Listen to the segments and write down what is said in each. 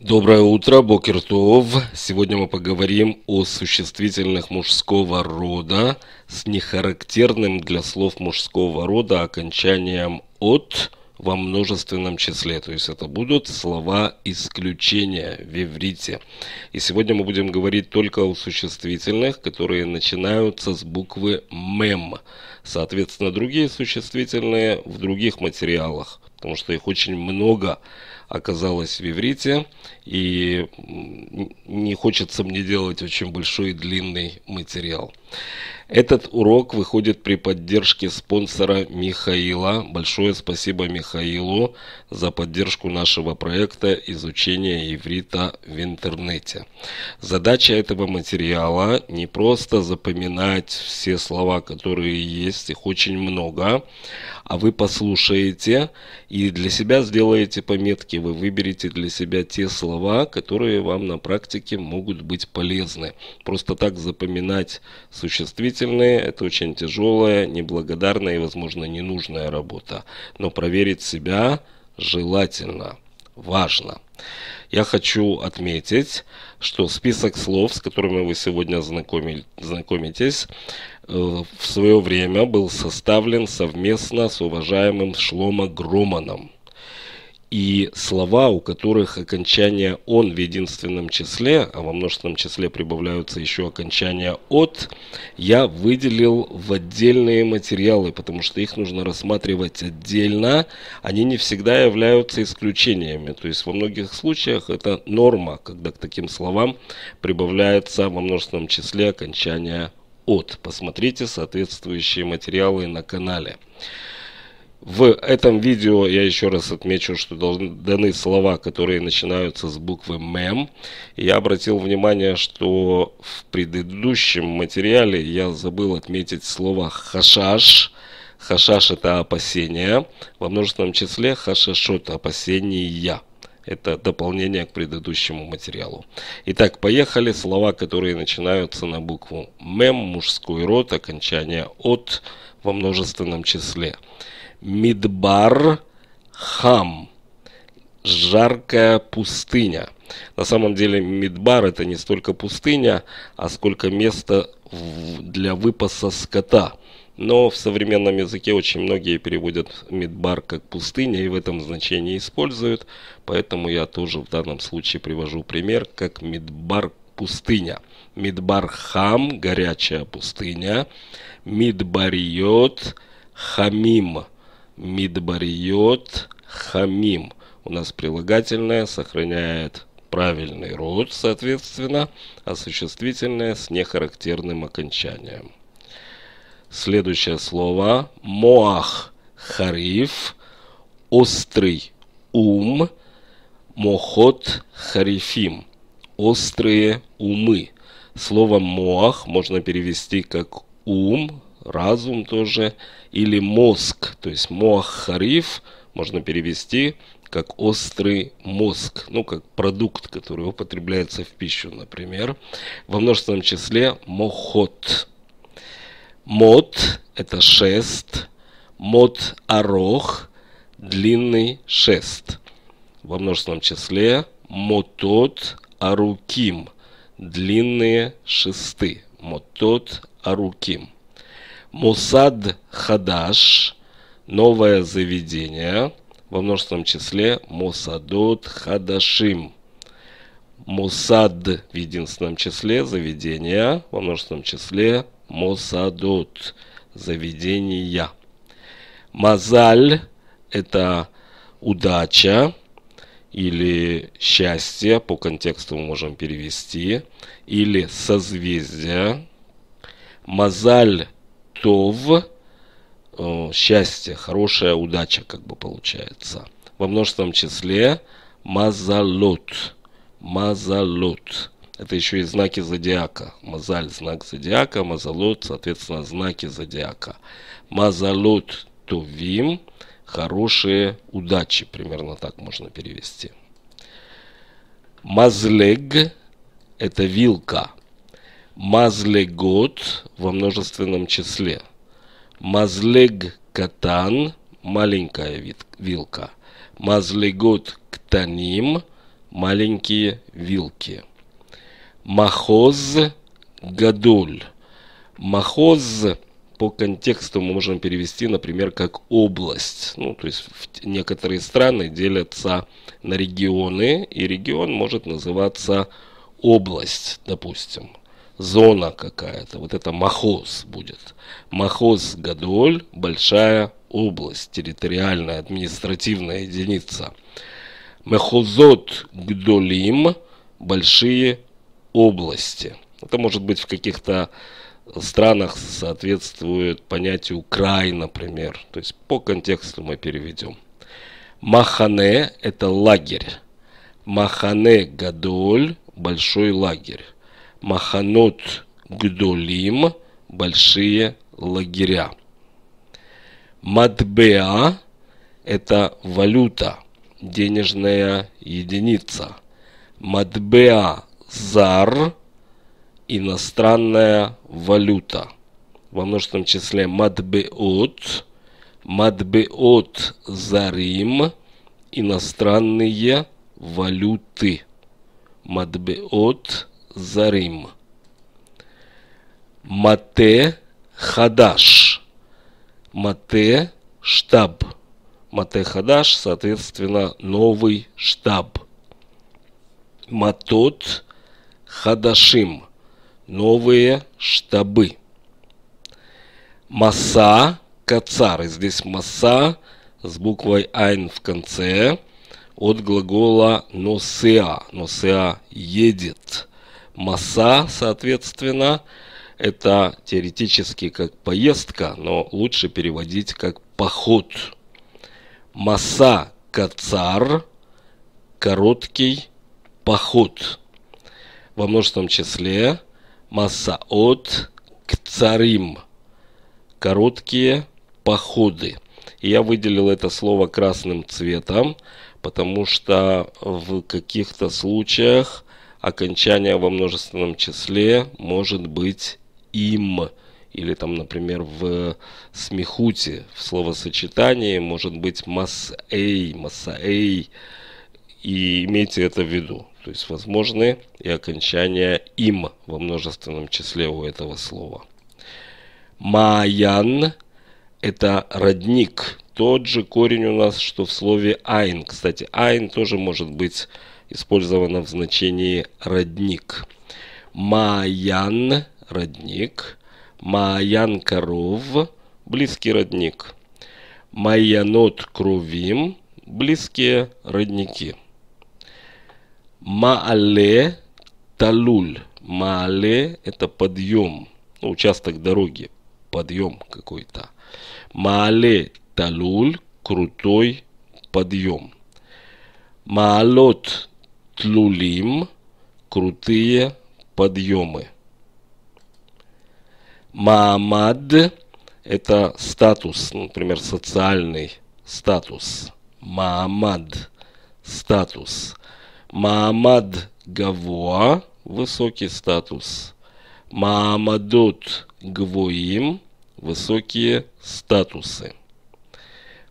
Доброе утро, Бокертов. Сегодня мы поговорим о существительных мужского рода с нехарактерным для слов мужского рода окончанием «от» во множественном числе. То есть это будут слова исключения в иврите. И сегодня мы будем говорить только о существительных, которые начинаются с буквы «мем». Соответственно, другие существительные в других материалах потому что их очень много оказалось в иврите, и не хочется мне делать очень большой и длинный материал. Этот урок выходит при поддержке спонсора Михаила. Большое спасибо Михаилу за поддержку нашего проекта изучения иврита в интернете. Задача этого материала не просто запоминать все слова, которые есть, их очень много, а вы послушаете и для себя сделаете пометки, вы выберете для себя те слова, которые вам на практике могут быть полезны. Просто так запоминать с существительные – это очень тяжелая, неблагодарная и, возможно, ненужная работа. Но проверить себя желательно, важно. Я хочу отметить, что список слов, с которыми вы сегодня знакоми, знакомитесь, э, в свое время был составлен совместно с уважаемым Шлома Громаном и слова, у которых окончание «он» в единственном числе, а во множественном числе прибавляются еще окончания «от», я выделил в отдельные материалы, потому что их нужно рассматривать отдельно. Они не всегда являются исключениями. То есть во многих случаях это норма, когда к таким словам прибавляется во множественном числе окончание «от». Посмотрите соответствующие материалы на канале. В этом видео я еще раз отмечу, что даны слова, которые начинаются с буквы «мем». Я обратил внимание, что в предыдущем материале я забыл отметить слово «хашаш». «Хашаш» — это опасение. Во множественном числе «хашашот» — опасение опасения. Это дополнение к предыдущему материалу. Итак, поехали. Слова, которые начинаются на букву «мем», мужской род, окончание «от» во множественном числе. Мидбар, хам, жаркая пустыня. На самом деле Мидбар это не столько пустыня, а сколько место для выпаса скота но в современном языке очень многие переводят Мидбар как пустыня и в этом значении используют, поэтому я тоже в данном случае привожу пример как Мидбар пустыня. хам горячая пустыня, Мидбариот – хамим, Мидбариот – хамим. У нас прилагательное сохраняет правильный род, соответственно, а существительное с нехарактерным окончанием. Следующее слово моах хариф, острый ум, мохот харифим, острые умы. Слово моах можно перевести как ум, разум тоже, или мозг, то есть моах хариф можно перевести как острый мозг, ну как продукт, который употребляется в пищу, например. Во множественном числе мохот, Мод – это шест. Мод арох – длинный шест. Во множественном числе мотот аруким – длинные шесты. Мотот аруким. Мусад хадаш – новое заведение. Во множественном числе мусадот хадашим – Мусад в единственном числе, заведение во множественном числе мосадот, заведения. Мазаль – это удача или счастье, по контексту мы можем перевести, или созвездие. Мазаль тов э, – счастье, хорошая удача, как бы получается. Во множественном числе мазалот. Мазалот. Это еще и знаки зодиака. Мазаль – знак зодиака, мазалут – соответственно, знаки зодиака. Мазалут тувим – хорошие удачи, примерно так можно перевести. Мазлег – это вилка. Мазлегот во множественном числе. Мазлег катан – маленькая вилка. Мазлегот ктаним – маленькие вилки. Махоз Гадуль. Махоз по контексту мы можем перевести, например, как область. Ну, то есть некоторые страны делятся на регионы, и регион может называться область, допустим. Зона какая-то. Вот это Махоз будет. Махоз Гадоль – большая область, территориальная административная единица. Мехозот Гдолим – большие области. Это может быть в каких-то странах соответствует понятию край, например. То есть по контексту мы переведем. Махане – это лагерь. Махане Гадоль – большой лагерь. Маханот Гдолим – большие лагеря. Мадбеа – это валюта, денежная единица. Мадбеа зар, иностранная валюта. Во множественном числе матбеот, матбеот зарим, иностранные валюты. Матбеот зарим. Мате хадаш. Мате штаб. Мате хадаш, соответственно, новый штаб. Матот Хадашим – новые штабы. Маса – кацар. И здесь маса с буквой айн в конце от глагола носеа. Носеа – едет. Маса, соответственно, это теоретически как поездка, но лучше переводить как поход. Маса кацар – короткий поход во множественном числе масаот царим короткие походы. И я выделил это слово красным цветом, потому что в каких-то случаях окончание во множественном числе может быть им. Или там, например, в смехуте, в словосочетании может быть масэй, масаэй. И имейте это в виду. То есть возможны и окончания им во множественном числе у этого слова. Маян – это родник. Тот же корень у нас, что в слове айн. Кстати, айн тоже может быть использовано в значении родник. Маян – родник. Маян – коров – близкий родник. Маянот – кровим – близкие родники – Маале Талуль. Маале – это подъем, ну, участок дороги, подъем какой-то. Маале Талуль – крутой подъем. Маалот Тлулим – крутые подъемы. Маамад – это статус, например, социальный статус. Маамад – статус. Маамад Гавуа – высокий статус. Маамадут Гвоим – высокие статусы.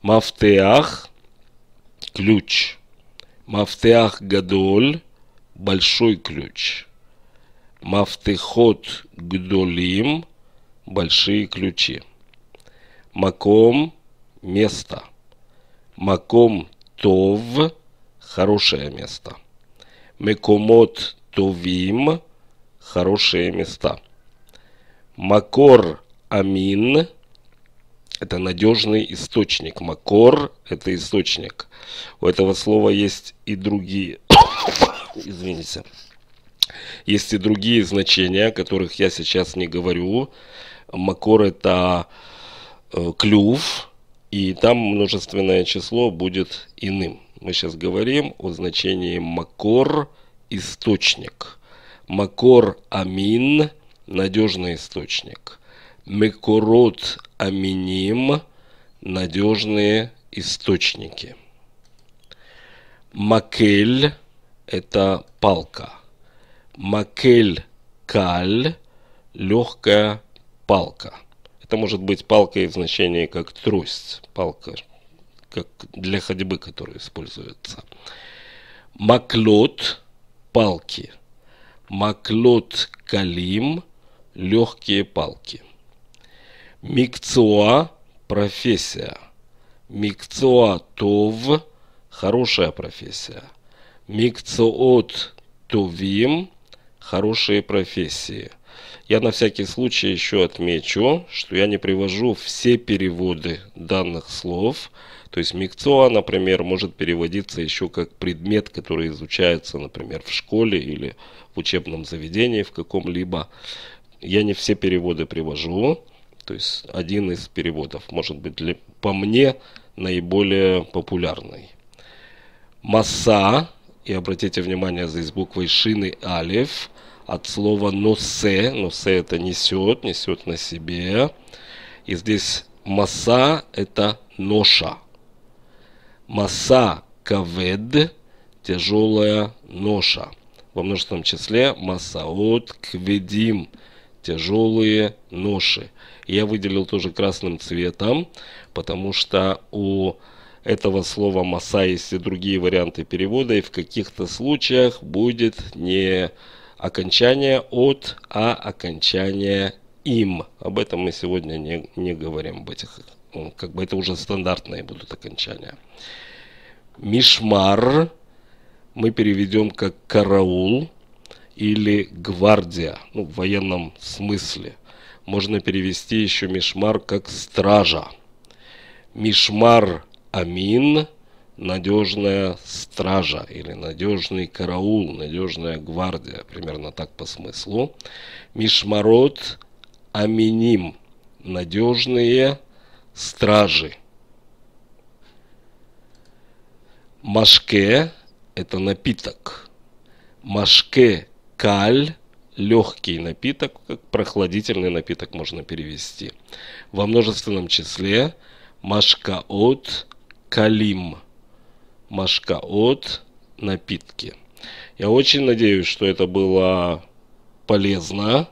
Мафтеах – ключ. Мафтеах Гадоль – большой ключ. Мафтехот Гдолим – большие ключи. Маком – место. Маком Тов – хорошее место. Мекомот Тувим – хорошие места. Макор Амин – это надежный источник. Макор – это источник. У этого слова есть и другие, извините, есть и другие значения, о которых я сейчас не говорю. Макор – это э, клюв, и там множественное число будет иным мы сейчас говорим о значении макор – источник. Макор – амин – надежный источник. Мекорот – аминим – надежные источники. Макель – это палка. Макель – каль – легкая палка. Это может быть палка и в значении как трость, палка как для ходьбы, которые используются. Маклот – палки. Маклот – калим – легкие палки. Микцуа – профессия. Микцуа – тов – хорошая профессия. Микцуот – Тувим хорошие профессии – я на всякий случай еще отмечу, что я не привожу все переводы данных слов, то есть микцоа, например, может переводиться еще как предмет, который изучается, например, в школе или в учебном заведении в каком-либо. Я не все переводы привожу, то есть один из переводов, может быть, для, по мне наиболее популярный. Масса, и обратите внимание, здесь буквой шины алиф, от слова носе, носе это несет, несет на себе. И здесь масса это ноша. Маса кавед – тяжелая ноша. Во множественном числе масаот кведим – тяжелые ноши. Я выделил тоже красным цветом, потому что у этого слова маса есть и другие варианты перевода, и в каких-то случаях будет не окончание от, а окончание им. Об этом мы сегодня не, не говорим, об этих как бы это уже стандартные будут окончания. Мишмар мы переведем как караул или гвардия, ну, в военном смысле. Можно перевести еще мишмар как стража. Мишмар амин – надежная стража или надежный караул, надежная гвардия, примерно так по смыслу. Мишмарот аминим – надежные стражи. Машке – это напиток. Машке – каль, легкий напиток, как прохладительный напиток можно перевести. Во множественном числе машка от калим. машка от напитки. Я очень надеюсь, что это было полезно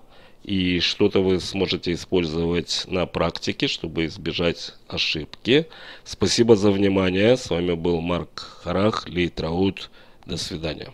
и что-то вы сможете использовать на практике, чтобы избежать ошибки. Спасибо за внимание. С вами был Марк Харах, Лейтраут. До свидания.